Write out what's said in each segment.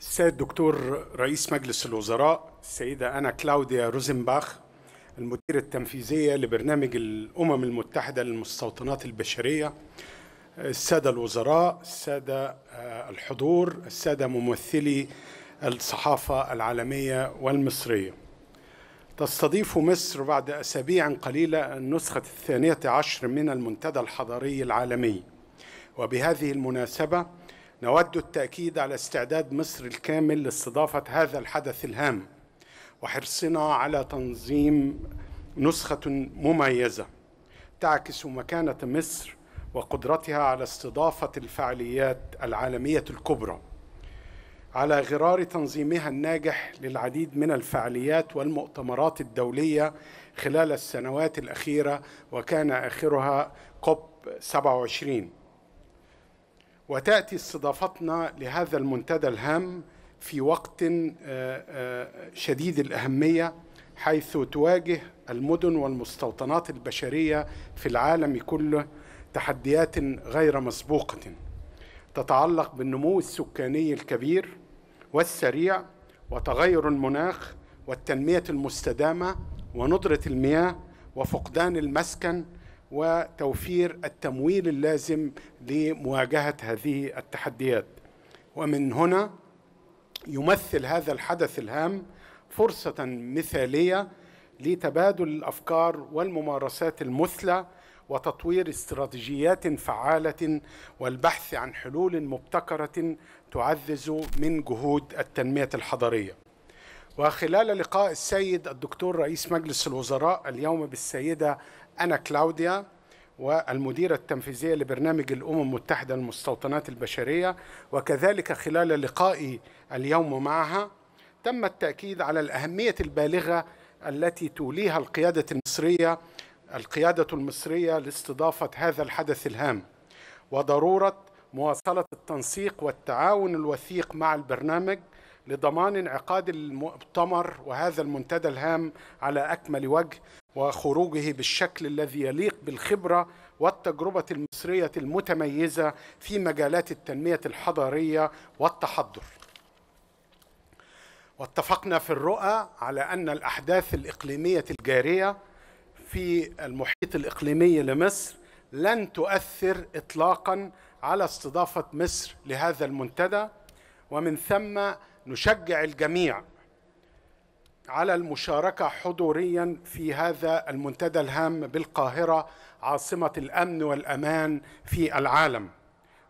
السيد دكتور رئيس مجلس الوزراء السيدة أنا كلاوديا روزنباخ المديرة التنفيذية لبرنامج الأمم المتحدة للمستوطنات البشرية السادة الوزراء السادة آه، الحضور السادة ممثلي الصحافة العالمية والمصرية تستضيف مصر بعد أسابيع قليلة النسخة الثانية عشر من المنتدى الحضاري العالمي وبهذه المناسبة نود التأكيد على استعداد مصر الكامل لاستضافة هذا الحدث الهام وحرصنا على تنظيم نسخة مميزة تعكس مكانة مصر وقدرتها على استضافة الفعاليات العالمية الكبرى على غرار تنظيمها الناجح للعديد من الفعاليات والمؤتمرات الدولية خلال السنوات الأخيرة وكان آخرها كوب 27 وتأتي استضافتنا لهذا المنتدى الهام في وقت آه، آه، شديد الأهمية حيث تواجه المدن والمستوطنات البشرية في العالم كله تحديات غير مسبوقة تتعلق بالنمو السكاني الكبير والسريع وتغير المناخ والتنمية المستدامة وندرة المياه وفقدان المسكن وتوفير التمويل اللازم لمواجهه هذه التحديات ومن هنا يمثل هذا الحدث الهام فرصه مثاليه لتبادل الافكار والممارسات المثلى وتطوير استراتيجيات فعاله والبحث عن حلول مبتكره تعزز من جهود التنميه الحضريه وخلال لقاء السيد الدكتور رئيس مجلس الوزراء اليوم بالسيدة أنا كلاوديا والمديرة التنفيذية لبرنامج الأمم المتحدة للمستوطنات البشرية وكذلك خلال لقائي اليوم معها تم التأكيد على الأهمية البالغة التي توليها القيادة المصرية القيادة المصرية لاستضافة هذا الحدث الهام وضرورة مواصلة التنسيق والتعاون الوثيق مع البرنامج لضمان انعقاد المؤتمر وهذا المنتدى الهام على اكمل وجه وخروجه بالشكل الذي يليق بالخبره والتجربه المصريه المتميزه في مجالات التنميه الحضاريه والتحضر. واتفقنا في الرؤى على ان الاحداث الاقليميه الجاريه في المحيط الاقليمي لمصر لن تؤثر اطلاقا على استضافه مصر لهذا المنتدى ومن ثم نشجع الجميع على المشاركة حضوريا في هذا المنتدى الهام بالقاهرة عاصمة الأمن والأمان في العالم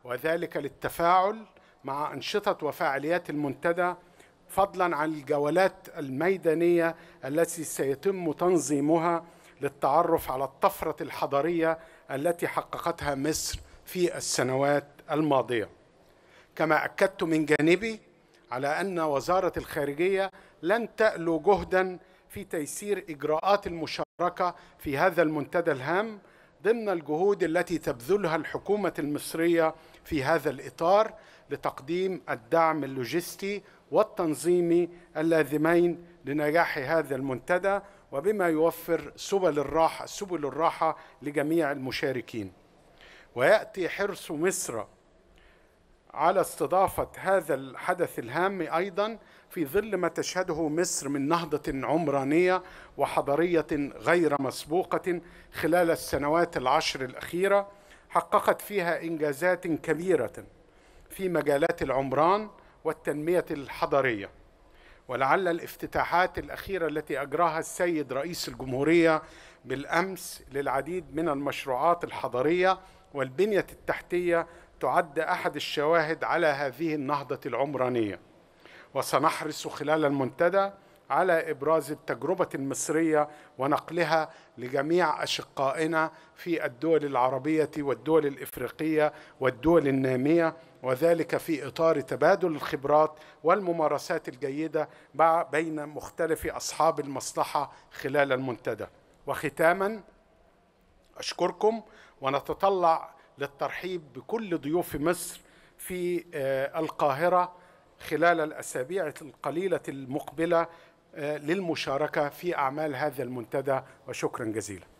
وذلك للتفاعل مع أنشطة وفعاليات المنتدى فضلا عن الجولات الميدانية التي سيتم تنظيمها للتعرف على الطفرة الحضارية التي حققتها مصر في السنوات الماضية كما أكدت من جانبي على أن وزارة الخارجية لن تألو جهدا في تيسير إجراءات المشاركة في هذا المنتدى الهام ضمن الجهود التي تبذلها الحكومة المصرية في هذا الإطار لتقديم الدعم اللوجستي والتنظيمي اللازمين لنجاح هذا المنتدى وبما يوفر سبل الراحة سبل الراحة لجميع المشاركين ويأتي حرص مصر على استضافة هذا الحدث الهام أيضا في ظل ما تشهده مصر من نهضة عمرانية وحضارية غير مسبوقة خلال السنوات العشر الأخيرة حققت فيها إنجازات كبيرة في مجالات العمران والتنمية الحضرية ولعل الافتتاحات الأخيرة التي أجراها السيد رئيس الجمهورية بالأمس للعديد من المشروعات الحضرية والبنية التحتية تعد أحد الشواهد على هذه النهضة العمرانية وسنحرص خلال المنتدى على إبراز التجربة المصرية ونقلها لجميع أشقائنا في الدول العربية والدول الإفريقية والدول النامية وذلك في إطار تبادل الخبرات والممارسات الجيدة بين مختلف أصحاب المصلحة خلال المنتدى وختاما أشكركم ونتطلع للترحيب بكل ضيوف مصر في آه، القاهرة خلال الأسابيع القليلة المقبلة آه، للمشاركة في أعمال هذا المنتدى وشكرا جزيلا